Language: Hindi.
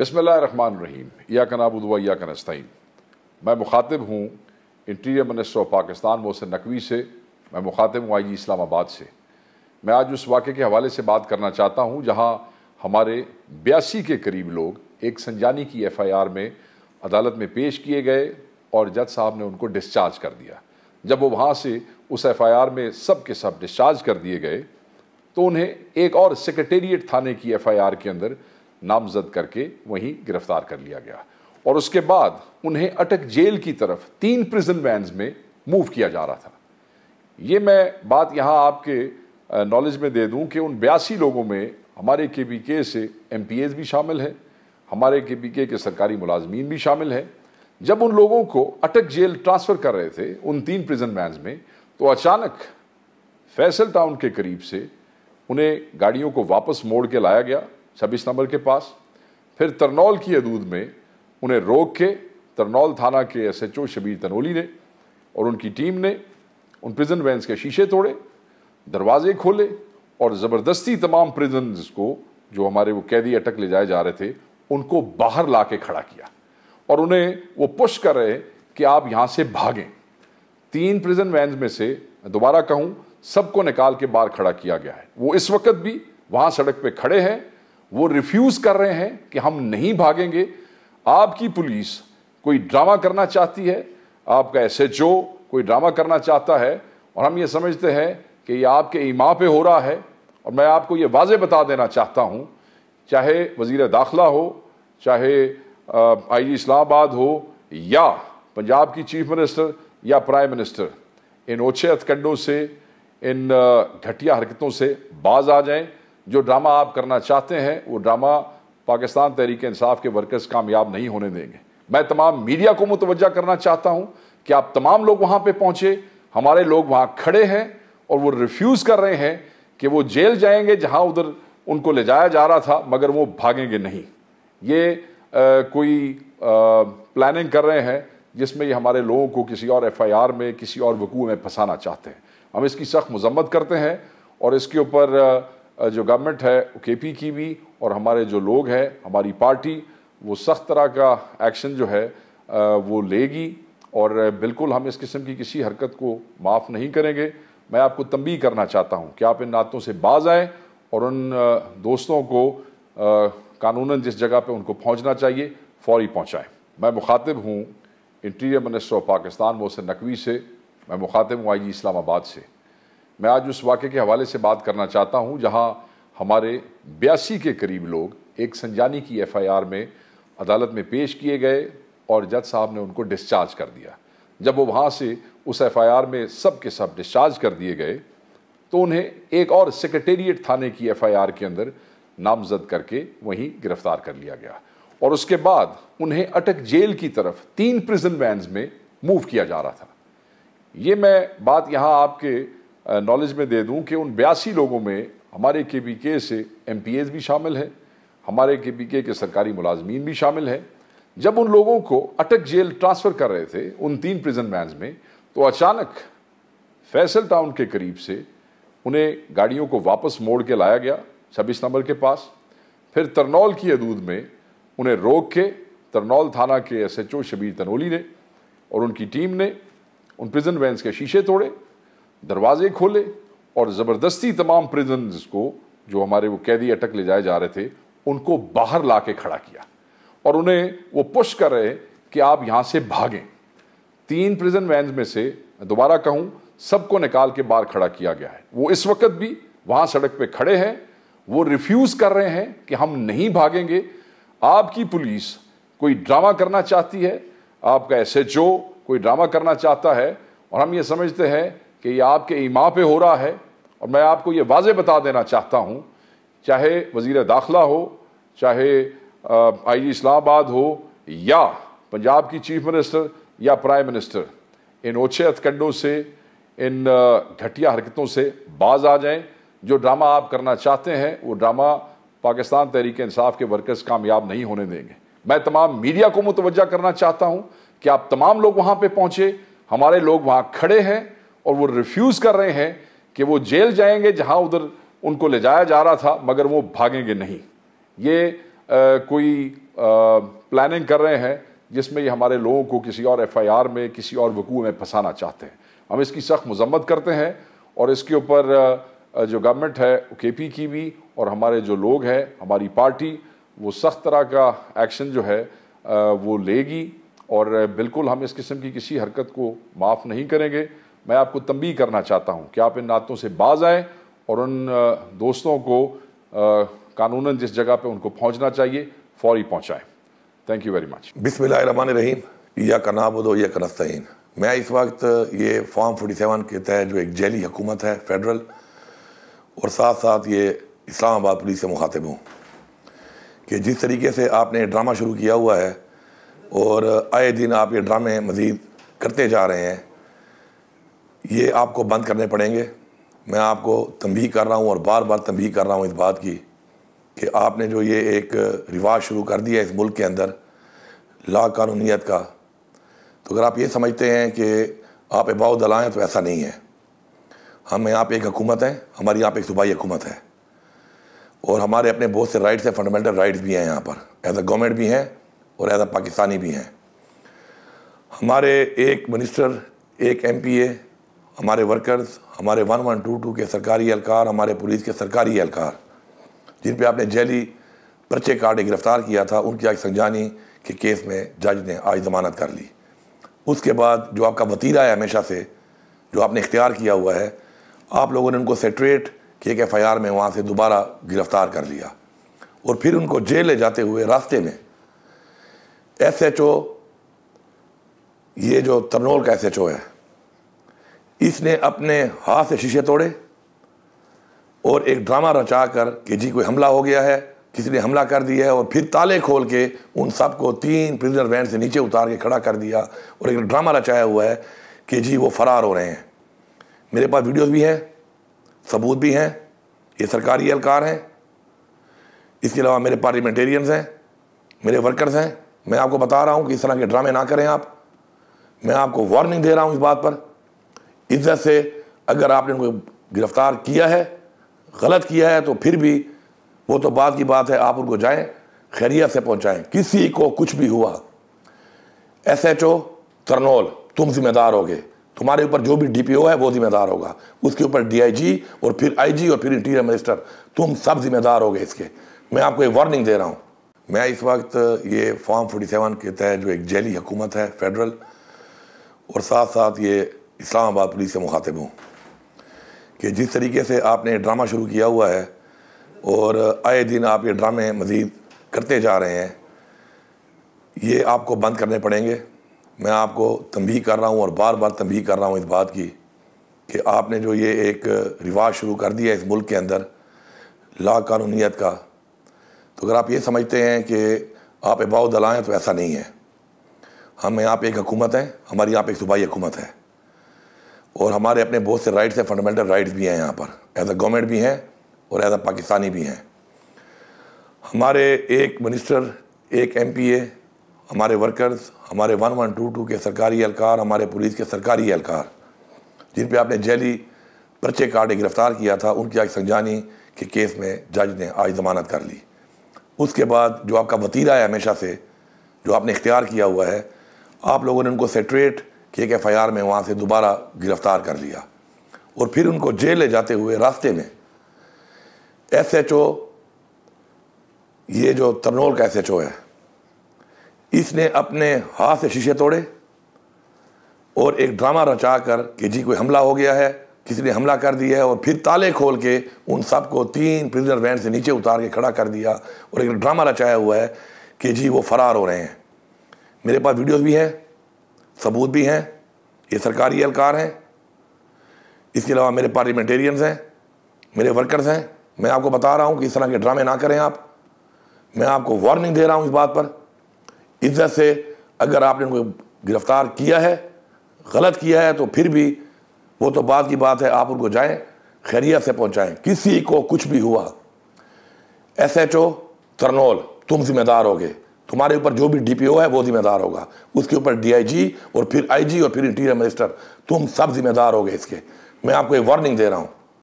रहीम या कनाबुदवा या कनस्तीन मैं मुखातिब हूँ interior minister of Pakistan Mohsin Naqvi से मैं मुखातिब हूँ आई जी इस्लामाबाद से मैं आज उस वाक़े के हवाले से बात करना चाहता हूँ जहाँ हमारे बयासी के करीब लोग एक संजानी की एफ़ आई आर में अदालत में पेश किए गए और जज साहब ने उनको डिस्चार्ज कर दिया जब वो वहाँ से उस एफ़ आई आर में सब के सब डिस्चार्ज कर दिए गए तो उन्हें एक और सेक्रेटेरिएट थाने की एफ़ आई आर के अंदर नामजद करके वहीं गिरफ्तार कर लिया गया और उसके बाद उन्हें अटक जेल की तरफ तीन प्रिजन वैन्स में मूव किया जा रहा था ये मैं बात यहाँ आपके नॉलेज में दे दूँ कि उन बयासी लोगों में हमारे के बी के से एम पी एस भी शामिल है हमारे के बी के के सरकारी मुलाजमीन भी शामिल है जब उन लोगों को अटक जेल ट्रांसफ़र कर रहे थे उन तीन प्रिजन वैन्स में तो अचानक फैसल टाउन के करीब से उन्हें गाड़ियों को वापस मोड़ के लाया गया छब्बीस नंबर के पास फिर तरनौल की अदूद में उन्हें रोक के तरनौल थाना के S H O Shabbir Tanoli ने और उनकी टीम ने उन प्रिजन वैंस के शीशे तोड़े दरवाजे खोले और ज़बरदस्ती तमाम प्रिजन को जो हमारे वो कैदी अटक ले जाए जा रहे थे उनको बाहर ला के खड़ा किया और उन्हें वो पुश कर रहे कि आप यहाँ से भागें तीन प्रिजन वैन में से दोबारा कहूँ सबको निकाल के बाहर खड़ा किया गया है वो इस वक्त भी वहाँ सड़क पे खड़े हैं वो रिफ्यूज़ कर रहे हैं कि हम नहीं भागेंगे आपकी पुलिस कोई ड्रामा करना चाहती है आपका एस एच ओ कोई ड्रामा करना चाहता है और हम ये समझते हैं कि ये आपके ईमा पे हो रहा है और मैं आपको ये वाजे बता देना चाहता हूँ चाहे वजीर दाखिला हो चाहे आई जी इस्लामाबाद हो या पंजाब की चीफ मिनिस्टर या प्राइम मिनिस्टर इन ओछे हथकंडों से इन घटिया हरकतों से बाज आ जाएं जो ड्रामा आप करना चाहते हैं वो ड्रामा पाकिस्तान तहरीक इंसाफ के वर्कर्स कामयाब नहीं होने देंगे मैं तमाम मीडिया को मुतवजा करना चाहता हूँ कि आप तमाम लोग वहाँ पर पहुँचे हमारे लोग वहाँ खड़े हैं और वो रिफ्यूज़ कर रहे हैं कि वो जेल जाएंगे जहाँ उधर उनको ले जाया जा रहा था मगर वो भागेंगे नहीं ये आ, कोई प्लानिंग कर रहे हैं जिसमें ये हमारे लोगों को किसी और एफआईआर में किसी और वक़ूह में फंसाना चाहते हैं हम इसकी सख्त मजम्मत करते हैं और इसके ऊपर जो गवर्नमेंट है के पी की भी और हमारे जो लोग हैं हमारी पार्टी वो सख्त तरह का एक्शन जो है वो लेगी और बिल्कुल हम इस किस्म की किसी हरकत को माफ़ नहीं करेंगे मैं आपको तंबी करना चाहता हूँ कि आप इन नातों से बाज आएँ और उन दोस्तों को कानूनन जिस जगह पे उनको पहुँचना चाहिए फौरी पहुँचाएँ मैं मुखातिब हूँ interior minister of Pakistan Mohsin Naqvi से मैं मुखातिब हूँ आई जी इस्लामाबाद से मैं आज उस वाक़े के हवाले से बात करना चाहता हूँ जहाँ हमारे बयासी के करीब लोग एक संजानी की एफआईआर में अदालत में पेश किए गए और जज साहब ने उनको डिस्चार्ज कर दिया जब वो वहाँ से उस एफआईआर में सब के सब डिस्चार्ज कर दिए गए तो उन्हें एक और सेक्रेटेरिएट थाने की एफआईआर के अंदर नामजद करके वहीं गिरफ्तार कर लिया गया और उसके बाद उन्हें अटक जेल की तरफ तीन प्रिजन वैन में मूव किया जा रहा था ये मैं बात यहाँ आपके नॉलेज में दे दूं कि उन बयासी लोगों में हमारे के पी के से एम पी एस भी शामिल है हमारे के पी के के सरकारी मुलाजमीन भी शामिल हैं जब उन लोगों को अटक जेल ट्रांसफ़र कर रहे थे उन तीन प्रिजन मैंस में तो अचानक फैसल टाउन के करीब से उन्हें गाड़ियों को वापस मोड़ के लाया गया छब्बीस नंबर के पास फिर तरनौल की हदूद में उन्हें रोक के तरनौल थाना के S H O Shabbir Tanoli ने और उनकी टीम ने उन प्रिजन वैंस के शीशे तोड़े दरवाजे खोले और ज़बरदस्ती तमाम प्रिजन को जो हमारे वो कैदी अटक ले जाए जा रहे थे उनको बाहर ला के खड़ा किया और उन्हें वो पुश कर रहे कि आप यहां से भागें तीन प्रिजन वैन में से दोबारा कहूँ सबको निकाल के बाहर खड़ा किया गया है वो इस वक्त भी वहां सड़क पे खड़े हैं वो रिफ्यूज़ कर रहे हैं कि हम नहीं भागेंगे आपकी पुलिस कोई ड्रामा करना चाहती है आपका एस कोई ड्रामा करना चाहता है और हम ये समझते हैं कि ये आपके ईमा पे हो रहा है और मैं आपको ये वाज बता देना चाहता हूँ चाहे वजीर दाखिला हो चाहे आई जी इस्लामाबाद हो या पंजाब की चीफ मिनिस्टर या प्राइम मिनिस्टर इन ओछे हथकंडों से इन घटिया हरकतों से बाज आ जाएं जो ड्रामा आप करना चाहते हैं वो ड्रामा पाकिस्तान तहरीक इंसाफ के वर्कर्स कामयाब नहीं होने देंगे मैं तमाम मीडिया को मुतवजह करना चाहता हूँ कि आप तमाम लोग वहाँ पर पहुंचे हमारे लोग वहाँ खड़े हैं और वो रिफ्यूज़ कर रहे हैं कि वो जेल जाएंगे जहां उधर उनको ले जाया जा रहा था मगर वो भागेंगे नहीं ये आ, कोई प्लानिंग कर रहे हैं जिसमें ये हमारे लोगों को किसी और एफआईआर में किसी और वक़ूह में फंसाना चाहते हैं हम इसकी सख्त मजम्मत करते हैं और इसके ऊपर जो गवर्नमेंट है के पी की भी और हमारे जो लोग हैं हमारी पार्टी वो सख्त तरह का एक्शन जो है वो लेगी और बिल्कुल हम इस किस्म की किसी हरकत को माफ़ नहीं करेंगे मैं आपको तंबी करना चाहता हूँ कि आप इन नातों से बाज आएँ और उन दोस्तों को कानून जिस जगह पे उनको पहुँचना चाहिए फौरी पहुँचाएँ थैंक यू वेरी मच बिस्मिल्लाहमान रहीम या का या का मैं इस वक्त ये फॉर्म सेवन के तहत जो एक जैली हुकूमत है फेडरल और साथ साथ ये इस्लामाबाद पुलिस से मुखातिब हूँ कि जिस तरीके से आपने ड्रामा शुरू किया हुआ है और आए दिन आप ये ड्रामे मज़ीद करते जा रहे हैं ये आपको बंद करने पड़ेंगे मैं आपको तंबी कर रहा हूँ और बार बार तंबी कर रहा हूँ इस बात की कि आपने जो ये एक रिवाज शुरू कर दिया इस मुल्क के अंदर लाकानूनीत का तो अगर आप ये समझते हैं कि आप अबाउदला दलाएँ तो ऐसा नहीं है हम यहाँ पे एक हकूमत है हमारी यहाँ पे एक सूबाई हकूमत है और हमारे अपने बहुत से राइट्स हैं फंडामेंटल राइट्स भी हैं यहाँ पर एज अ गवर्नमेंट भी हैं और एज अ पाकिस्तानी भी हैं हमारे एक मिनिस्टर एक एम पी ए हमारे वर्कर्स हमारे वन वन टू टू के सरकारी एहलकार हमारे पुलिस के सरकारी एहलकार जिन पे आपने जेली पर्चे काटे गिरफ़्तार किया था उनकी आज संजानी के केस में जज ने आज जमानत कर ली उसके बाद जो आपका वतीरा है हमेशा से जो आपने इख्तियार किया हुआ है आप लोगों ने उनको सेट्रेट के एक एफ आई आर में वहाँ से दोबारा गिरफ़्तार कर लिया और फिर उनको जेल ले जाते हुए रास्ते में एस एच ओ ये जो तरनोल का एस एच ओ है इसने अपने हाथ से शीशे तोड़े और एक ड्रामा रचा कर कि जी कोई हमला हो गया है किसी ने हमला कर दिया है और फिर ताले खोल के उन सबको तीन प्रिजनर वैन से नीचे उतार के खड़ा कर दिया और एक ड्रामा रचाया हुआ है कि जी वो फरार हो रहे हैं मेरे पास वीडियोस भी हैं सबूत भी हैं ये सरकारी एहलकार हैं इसके अलावा मेरे पार्लियामेंटेरियंस हैं मेरे वर्कर्स हैं मैं आपको बता रहा हूँ कि इस तरह के ड्रामे ना करें आप मैं आपको वार्निंग दे रहा हूँ इस बात पर इज्जत से अगर आपने उनको गिरफ्तार किया है गलत किया है तो फिर भी वो तो बात की बात है आप उनको जाएं खैरियत से पहुंचाएं किसी को कुछ भी हुआ एस एच ओ तरनोल तुम जिम्मेदार होगे तुम्हारे ऊपर जो भी डीपीओ है वो जिम्मेदार होगा उसके ऊपर डीआईजी और फिर आईजी और फिर इंटीरियर मिनिस्टर तुम सब जिम्मेदार होगे इसके मैं आपको एक वार्निंग दे रहा हूँ मैं इस वक्त ये फॉर्म सेवन के तहत जो एक जैली हुकूमत है फेडरल और साथ साथ ये इस्लामाबाद पुलिस से मुखातिब हूँ कि जिस तरीके से आपने ड्रामा शुरू किया हुआ है और आए दिन आप ये ड्रामे मज़ीद करते जा रहे हैं ये आपको बंद करने पड़ेंगे मैं आपको तंबी कर रहा हूँ और बार बार तंबी कर रहा हूँ इस बात की कि आपने जो ये एक रिवाज शुरू कर दिया है इस मुल्क के अंदर ला कानूनीत का तो अगर आप ये समझते हैं कि आप एबाउदल दलाएँ तो ऐसा नहीं है हम यहाँ पे एक हुकूमत है हमारी यहाँ पे एक सूबाई हुकूमत है और हमारे अपने बहुत से राइट्स हैं फंडामेंटल राइट्स भी हैं यहाँ पर एज अ गवर्नमेंट भी हैं और एज अ पाकिस्तानी भी हैं हमारे एक मिनिस्टर एक एम हमारे वर्कर्स हमारे वन वन टू टू के सरकारी एहलकार हमारे पुलिस के सरकारी एहलकार जिन पे आपने जैली पर्चे काटे गिरफ्तार किया था उनकी आज संजानी के केस में जज ने आज जमानत कर ली उसके बाद जो आपका वतीरा है हमेशा से जो आपने इख्तियार किया हुआ है आप लोगों ने उनको सेट्रेट कि एक एफ में वहाँ से दोबारा गिरफ्तार कर लिया और फिर उनको जेल ले जाते हुए रास्ते में एसएचओ ये जो तरनोल का एसएचओ है इसने अपने हाथ से शीशे तोड़े और एक ड्रामा रचा कर कि जी कोई हमला हो गया है किसी ने हमला कर दिया है और फिर ताले खोल के उन सबको तीन प्रिजनर वैन से नीचे उतार के खड़ा कर दिया और एक ड्रामा रचाया हुआ है कि जी वो फरार हो रहे हैं मेरे पास वीडियोज भी हैं सबूत भी हैं ये सरकारी अहलकार हैं इसके अलावा मेरे पार्लियामेंटेरियंस हैं मेरे वर्कर्स हैं मैं आपको बता रहा हूँ कि इस तरह के ड्रामे ना करें आप मैं आपको वार्निंग दे रहा हूँ इस बात पर इज्जत से अगर आपने उनको गिरफ्तार किया है गलत किया है तो फिर भी वो तो बात की बात है आप उनको जाएं खैरियत से पहुंचाएं किसी को कुछ भी हुआ एस एच ओ तरनोल तुम जिम्मेदार होगे तुम्हारे ऊपर जो भी डीपीओ है वो जिम्मेदार होगा उसके ऊपर डीआईजी और फिर आईजी और फिर इंटीरियर मिनिस्टर तुम सब जिम्मेदार होगे इसके मैं आपको एक वार्निंग दे रहा हूँ